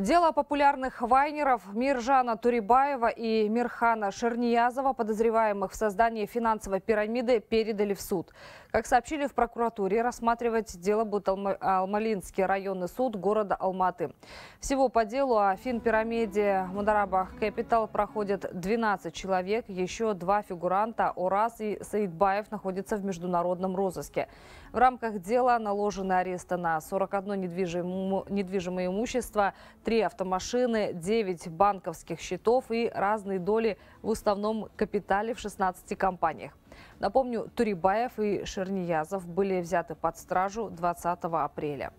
Дело популярных вайнеров Миржана Турибаева и Мирхана Шерниязова, подозреваемых в создании финансовой пирамиды, передали в суд. Как сообщили в прокуратуре, рассматривать дело будет Алмалинский районный суд города Алматы. Всего по делу о финпирамиде Мударабах Кэпитал проходит 12 человек. Еще два фигуранта Ораз и Саидбаев находятся в международном розыске. В рамках дела наложены аресты на 41 недвижимое имущество, три автомашины, 9 банковских счетов и разные доли в уставном капитале в 16 компаниях. Напомню, Турибаев и Шерниязов были взяты под стражу 20 апреля.